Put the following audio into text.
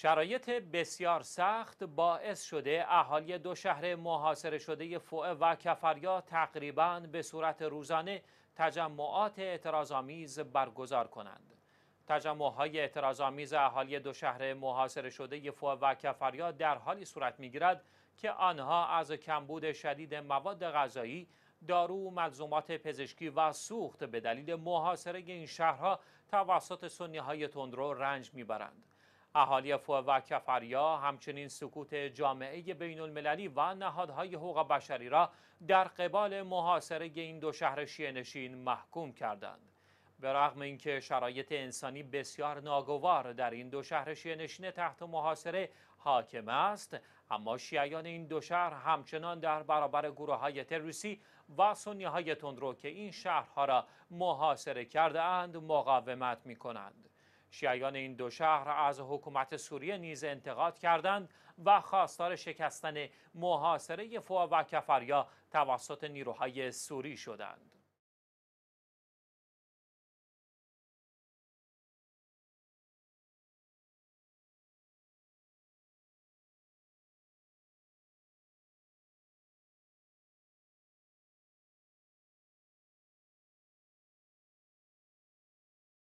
شرایط بسیار سخت باعث شده اهالی دو شهر محاصره شده فوعه و کفریا تقریبا به صورت روزانه تجمعات اعتراضآمیز برگزار کنند. تجمعهای اعتراضآمیز اهالی دو شهر محاصره شده فوعه و کفریا در حالی صورت میگیرد که آنها از کمبود شدید مواد غذایی دارو ملزومات پزشکی و سوخت به دلیل محاصره این شهرها توسط سنی های تندرو رنج میبرند. اهالی فوه و کفریا همچنین سکوت جامعه بین المللی و نهادهای حقوق بشری را در قبال محاصره این دو شهر شیعه نشین محکوم کردند. به رغم اینکه شرایط انسانی بسیار ناگوار در این دو شهر شیعه نشین تحت محاصره حاکم است اما شیعیان این دو شهر همچنان در برابر گروه های تروریستی و سنی های تندرو که این شهرها را محاصره کرده اند مقاومت می کنند شیعیان این دو شهر از حکومت سوریه نیز انتقاد کردند و خواستار شکستن محاصره فوا و کفریا توسط نیروهای سوری شدند.